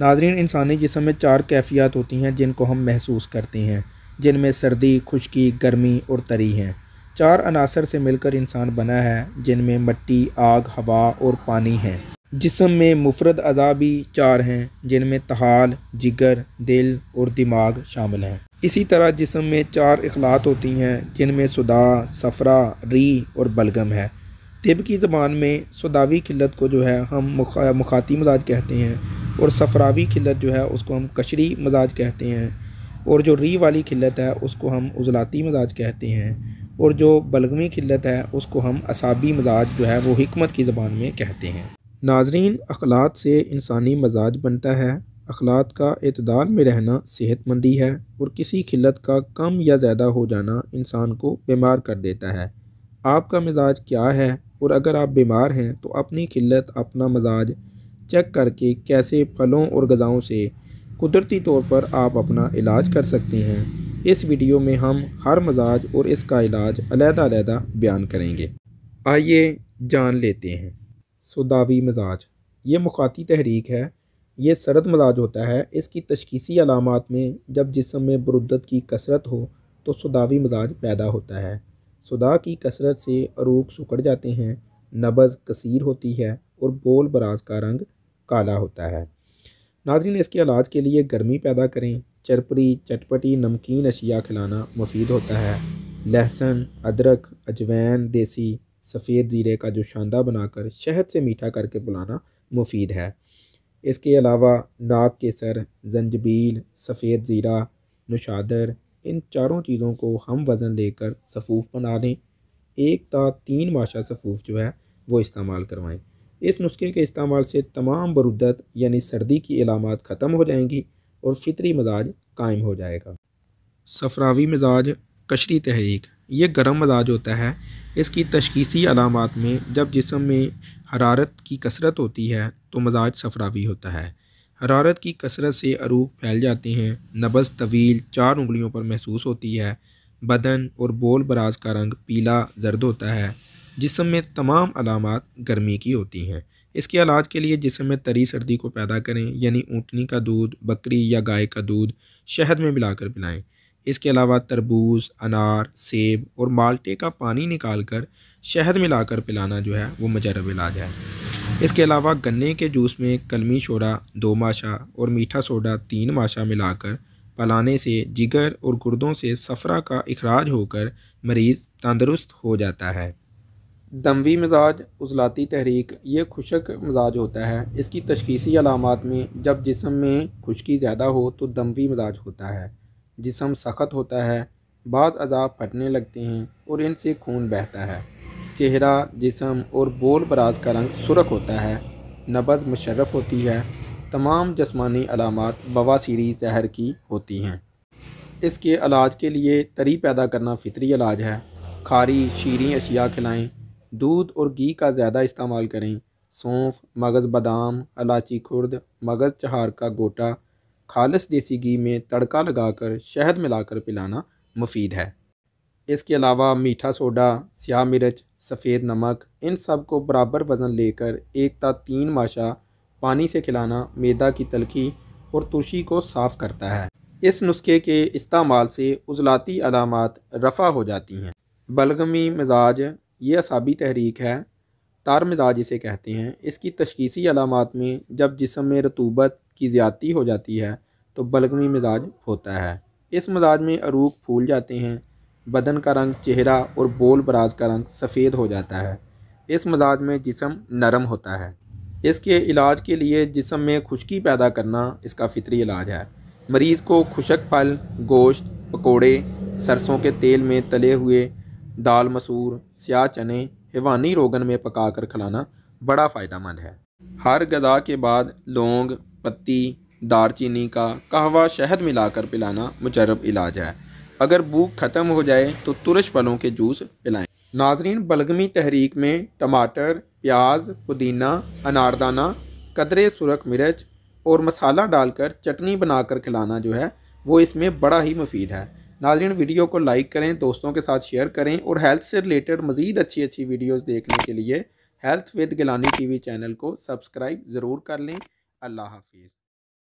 नाजरीन इंसानी जिसम में चार कैफियत होती हैं जिनको हम महसूस करते हैं जिनमें सर्दी खुशकी गर्मी और तरी हैं चार अनासर से मिलकर इंसान बना है जिनमें मट्टी आग हवा और पानी है जिसम में मुफरद अज़ा भी चार हैं जिनमें तहाल जिगर दिल और दिमाग शामिल हैं इसी तरह जिसम में चार अखलात होती हैं जिनमें सुदा सफ़रा री और बलगम है तिब की ज़बान में सुदावी किल्लत को जो है हम मुखा मुखाती मजाज कहते हैं और सफरावी खिलत जो है उसको हम कशरी मजाज कहते हैं और जो री वाली खिलत है उसको हम उजलाती मजाज कहते हैं और जो बलगमी खिलत है उसको हम असाबी मजाज जो है वो हमत की ज़बान में कहते हैं नाजरीन अखलात से इंसानी मजाज बनता है अखलात का अतदाल में रहना सेहतमंदी है और किसी खिलत का कम या ज़्यादा हो जाना इंसान को बीमार कर देता है आपका मिजाज क्या है और अगर आप बीमार हैं तो अपनी खिलत अपना मजाज चेक करके कैसे फलों और गज़ाओं से कुदरती तौर पर आप अपना इलाज कर सकते हैं इस वीडियो में हम हर मजाज और इसका इलाज अलहदा बयान करेंगे आइए जान लेते हैं सुदावी मजाज ये मुखाती तहरीक है ये सरद मजाज होता है इसकी तशखीसी अलामत में जब जिसम में बरुद्दत की कसरत हो तो सुदावी मजाज पैदा होता है सुदा की कसरत से अरूक सुकड़ जाते हैं नबज़ कसीर होती है और बोल बराज का रंग काला होता है नाजरीन इसके इलाज के लिए गर्मी पैदा करें चरपरी चटपटी नमकीन अशिया खिलाना मुफीद होता है लहसुन अदरक अजवैन देसी सफ़ेद ज़ीरे का जो शानदा बनाकर शहद से मीठा करके बुलाना मुफीद है इसके अलावा नाक केसर जंजबील सफ़ेद ज़ीरा नुशादर इन चारों चीज़ों को हम वज़न लेकर सफ़ूफ बना लें एक ता तीन माशा सफ़ूफ जो है वो इस्तेमाल करवाएं इस नुस्खे के इस्तेमाल से तमाम बरुदत यानी सर्दी की अलामत ख़त्म हो जाएंगी और फितरी मजाज कायम हो जाएगा सफरावी मिजाज कशरी तहरीक ये गर्म मजाज होता है इसकी तशखीसी अलामत में जब जिसम में हरारत की कसरत होती है तो मजाज सफरावी होता है हरारत की कसरत से अरूप फैल जाते हैं नबज़ तवील चार उंगलियों पर महसूस होती है बदन और बोल बराज का रंग पीला जर्द होता है जिसम में तमाम अलामत गर्मी की होती हैं इसके इलाज के लिए जिसम में तरी सर्दी को पैदा करें यानी ऊँटनी का दूध बकरी या गाय का दूध शहद में मिलाकर पिलाएँ इसके अलावा तरबूज अनार सेब और माल्टे का पानी निकाल कर शहद मिलाकर पिलाना जो है वो मजरब इलाज है इसके अलावा गन्ने के जूस में कलमी शोरा दो माशा और मीठा सोडा तीन माशा मिलाकर पलाने से जिगर और गुर्दों से सफ़रा का अखराज होकर मरीज़ तंदरुस्त हो जाता है दमवी मिजाज उजलाती तहरीक ये खुशक मिजाज होता है इसकी तशखीसी अलामत में जब जिसम में खुशकी ज़्यादा हो तो दमवी मिजाज होता है जिसम सख्त होता है बाज़ अजाब फटने लगते हैं और इनसे खून बहता है चेहरा जिसम और बोल बराज का रंग सुरख होता है नबज मुशर्रफ होती है तमाम जस्मानी अलामत बवासीरी जहर की होती हैं इसके इलाज के लिए तरी पैदा करना फ़ितरी इलाज है खारी शीरी अशिया खिलाएँ दूध और घी का ज़्यादा इस्तेमाल करें सौंफ मगज़ बादाम इलाची खुर्द मगज़ चहार का गोटा खालस देसी घी में तड़का लगाकर शहद मिलाकर पिलाना मुफीद है इसके अलावा मीठा सोडा स्याह मिर्च सफ़ेद नमक इन सब को बराबर वज़न लेकर एक ता तीन माशा पानी से खिलाना मैदा की तलखी और तुशी को साफ़ करता है इस नुस्खे के इस्तेमाल से उजलाती अलामत रफ़ा हो जाती हैं बलगमी मिजाज ये असाबी तहरीक है तार मिजाज इसे कहते हैं इसकी तशखीसी अलामत में जब जिसम में रतूबत की ज़्यादती हो जाती है तो बलगमी मिजाज होता है इस मिजाज में अरूक फूल जाते हैं बदन का रंग चेहरा और बोल बराज का रंग सफ़ेद हो जाता है इस मिजाज में जिसम नरम होता है इसके इलाज के लिए जिसम में खुशकी पैदा करना इसका फितरी इलाज है मरीज़ को खुशक फल गोश्त पकौड़े सरसों के तेल में तले हुए दाल मसूर स्याह चने हिवानी रोगन में पकाकर खिलाना बड़ा फ़ायदेमंद है हर गज़ा के बाद लौंग पत्ती दारचीनी का कहवा शहद मिलाकर पिलाना मुजरब इलाज है अगर भूख ख़त्म हो जाए तो तुरश फलों के जूस पिलाएं नाजरीन बलगमी तहरीक में टमाटर प्याज पुदीना अनारदाना कदरे सुरख मिर्च और मसाला डालकर चटनी बनाकर खिलाना जो है वो इसमें बड़ा ही मुफीद है नाजरीन वीडियो को लाइक करें दोस्तों के साथ शेयर करें और हेल्थ से रिलेटेड मज़ीद अच्छी अच्छी वीडियोज़ देखने के लिए health with Gilani TV channel को सब्सक्राइब ज़रूर कर लें अल्लाह हाफिज़